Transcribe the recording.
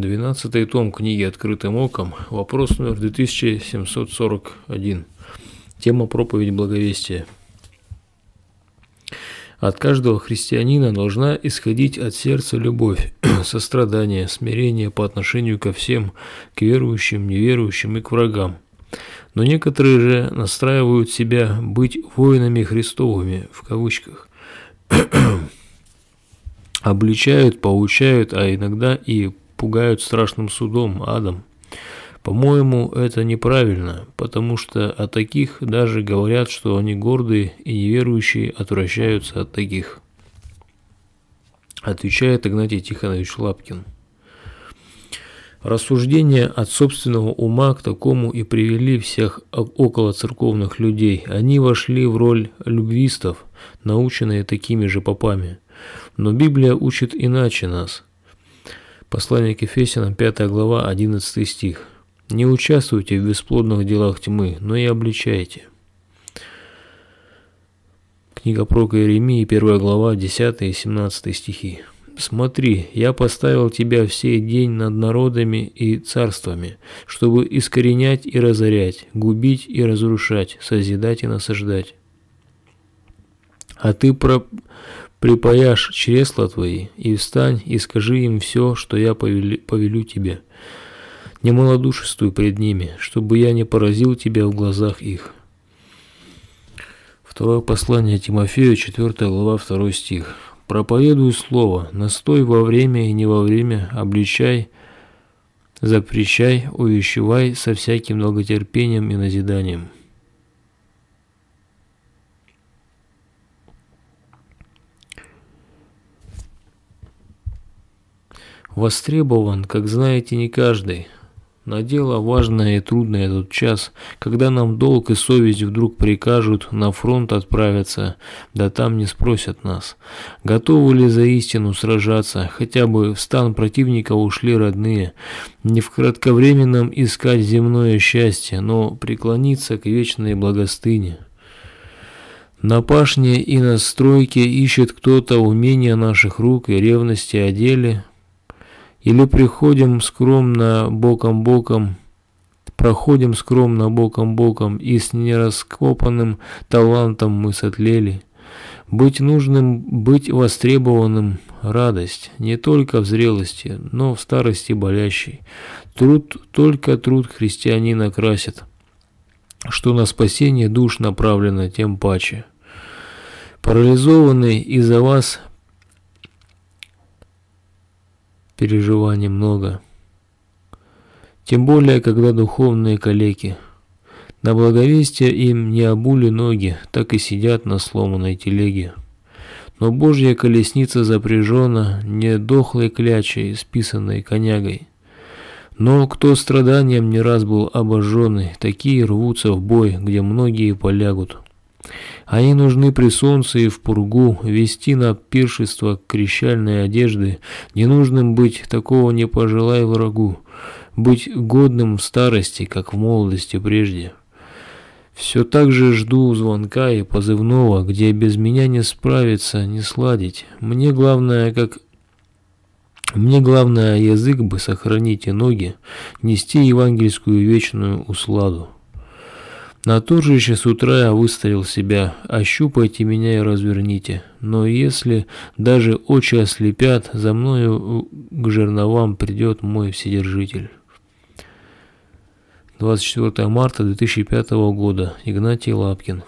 12 том книги «Открытым оком», вопрос номер 2741. Тема «Проповедь благовестия». От каждого христианина должна исходить от сердца любовь, сострадание, смирение по отношению ко всем, к верующим, неверующим и к врагам. Но некоторые же настраивают себя быть «воинами Христовыми» в кавычках обличают, поучают, а иногда и пугают страшным судом, адом. По-моему, это неправильно, потому что о таких даже говорят, что они гордые и неверующие отвращаются от таких. Отвечает Игнатий Тихонович Лапкин. Рассуждения от собственного ума к такому и привели всех около церковных людей. Они вошли в роль любвистов, наученные такими же попами. Но Библия учит иначе нас – Послание к Ефесянам, 5 глава, 11 стих. «Не участвуйте в бесплодных делах тьмы, но и обличайте». Книга Прока Иеремии, 1 глава, 10 и 17 стихи. «Смотри, я поставил тебя все день над народами и царствами, чтобы искоренять и разорять, губить и разрушать, созидать и насаждать. А ты про Припаяшь чресла твои и встань и скажи им все, что я повелю, повелю тебе. Не малодушествуй пред ними, чтобы я не поразил тебя в глазах их. Второе послание Тимофею, 4 глава, 2 стих. «Проповедуй слово, настой во время и не во время, обличай, запрещай, увещевай со всяким долготерпением и назиданием». Востребован, как знаете, не каждый. На дело важное и трудное тот час, когда нам долг и совесть вдруг прикажут на фронт отправиться, да там не спросят нас, готовы ли за истину сражаться, хотя бы в стан противника ушли родные, не в кратковременном искать земное счастье, но преклониться к вечной благостыне. На пашне и на стройке ищет кто-то умения наших рук и ревности о деле, или приходим скромно боком-боком, проходим скромно боком-боком, и с нераскопанным талантом мы сотлели. Быть нужным, быть востребованным – радость, не только в зрелости, но в старости болящей. Труд, только труд христианина красит, что на спасение душ направлено тем паче. Парализованный из-за вас переживаний много. Тем более, когда духовные калеки. На благовестие им не обули ноги, так и сидят на сломанной телеге. Но божья колесница запряжена не дохлой клячей, списанной конягой. Но кто страданием не раз был обожженный, такие рвутся в бой, где многие полягут. Они нужны при солнце и в пургу, вести на пиршество крещальные одежды, ненужным быть такого не пожелай врагу, быть годным в старости, как в молодости прежде. Все так же жду звонка и позывного, где без меня не справиться, не сладить. Мне главное, как... Мне главное язык бы сохранить и ноги, нести евангельскую вечную усладу. На то же еще с утра я выставил себя. Ощупайте меня и разверните. Но если даже очи ослепят, за мною к жерновам придет мой вседержитель. 24 марта 2005 года. Игнатий Лапкин.